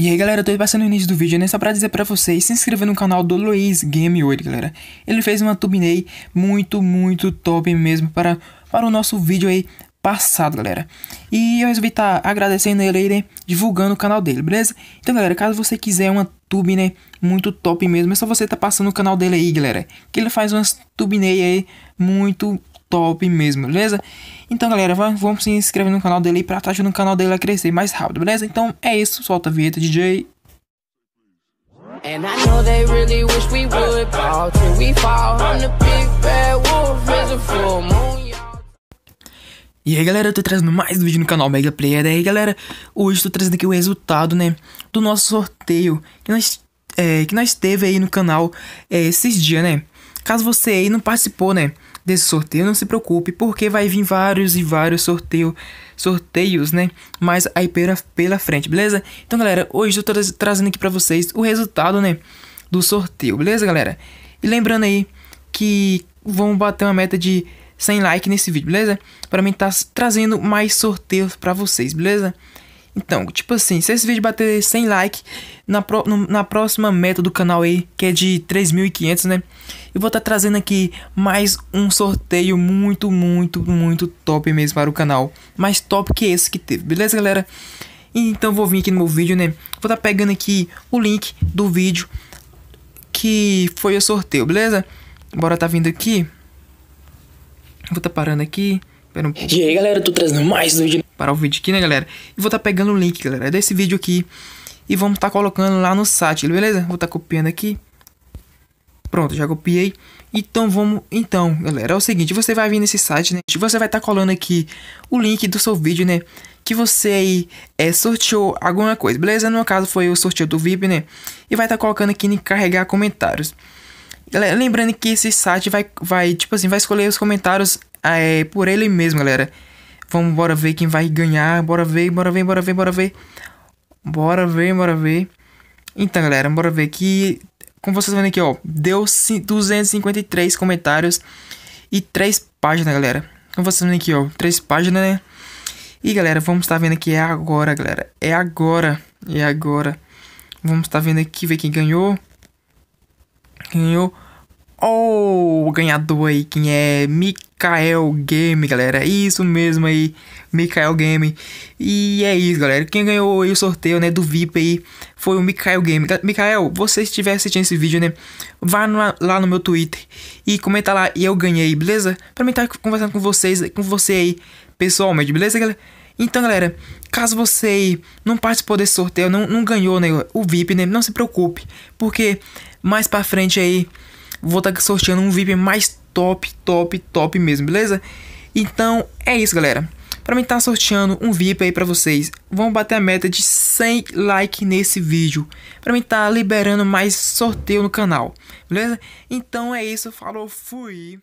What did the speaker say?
E aí galera, eu tô passando o início do vídeo né, só pra dizer pra vocês, se inscrever no canal do Luiz Game 8 galera. Ele fez uma thumbnail muito, muito top mesmo para, para o nosso vídeo aí passado galera. E eu resolvi estar tá agradecendo ele aí, né, divulgando o canal dele, beleza? Então galera, caso você quiser uma thumbnail muito top mesmo, é só você tá passando o canal dele aí galera. Que ele faz umas thumbnail aí muito top mesmo, beleza? Então, galera, vamos se inscrever no canal dele pra estar tá ajudando o canal dele a crescer mais rápido, beleza? Então é isso, solta a vinheta, DJ. And I know they really wish we would fall till we fall. the big bad wolf, is a full moon. E aí galera, eu tô trazendo mais um vídeo no canal Mega Player. E aí galera, hoje tô trazendo aqui o resultado, né, do nosso sorteio que nós, é, que nós teve aí no canal é, esses dias, né. Caso você aí não participou, né, desse sorteio, não se preocupe, porque vai vir vários e vários sorteio, sorteios, né? Mas aí pela, pela frente, beleza? Então, galera, hoje eu tô trazendo aqui pra vocês o resultado, né? Do sorteio, beleza, galera? E lembrando aí que vão bater uma meta de 100 likes nesse vídeo, beleza? Para mim tá trazendo mais sorteios para vocês, beleza? Então, tipo assim, se esse vídeo bater 100 likes, na, na próxima meta do canal aí, que é de 3.500, né? Eu vou estar tá trazendo aqui mais um sorteio muito, muito, muito top mesmo para o canal. Mais top que esse que teve, beleza, galera? Então, vou vir aqui no meu vídeo, né? Vou estar tá pegando aqui o link do vídeo que foi o sorteio, beleza? Bora tá vindo aqui. Vou tá parando aqui. Pera um pouco. E aí, galera, eu tô trazendo mais um vídeo. Para o vídeo aqui, né, galera? E vou estar tá pegando o link, galera, desse vídeo aqui. E vamos estar tá colocando lá no site, beleza? Vou estar tá copiando aqui. Pronto, já copiei. Então vamos, então, galera, é o seguinte, você vai vir nesse site, né? Você vai estar tá colando aqui o link do seu vídeo, né? Que você aí é, sorteou alguma coisa, beleza? No meu caso foi o sorteio do VIP, né? E vai estar tá colocando aqui em carregar comentários. Galera, lembrando que esse site vai, vai, tipo assim, vai escolher os comentários ah, é por ele mesmo, galera. Vamos, bora ver quem vai ganhar. Bora ver, bora ver, bora ver, bora ver. Bora ver, bora ver. Então, galera, bora ver que... Como vocês vendo aqui, ó. Deu 253 comentários e 3 páginas, galera. Como vocês vendo aqui, ó. 3 páginas, né? E, galera, vamos estar tá vendo aqui. É agora, galera. É agora. É agora. Vamos estar tá vendo aqui, ver quem ganhou. Quem ganhou... Oh, o ganhador aí, quem é? Mikael Game, galera. Isso mesmo aí, Mikael Game. E é isso, galera. Quem ganhou o sorteio, né, do VIP aí, foi o Mikael Game. Mikael, você estiver assistindo esse vídeo, né, vá no, lá no meu Twitter e comenta lá e eu ganhei, beleza? Pra mim estar tá conversando com vocês, com você aí, pessoalmente, beleza, galera? Então, galera, caso você não participou desse sorteio, não, não ganhou né, o VIP, né, não se preocupe, porque mais pra frente aí vou estar tá sorteando um VIP mais top, top, top mesmo, beleza? Então é isso, galera. Para mim estar tá sorteando um VIP aí para vocês, vamos bater a meta de 100 like nesse vídeo. Para mim estar tá liberando mais sorteio no canal, beleza? Então é isso, falou, fui!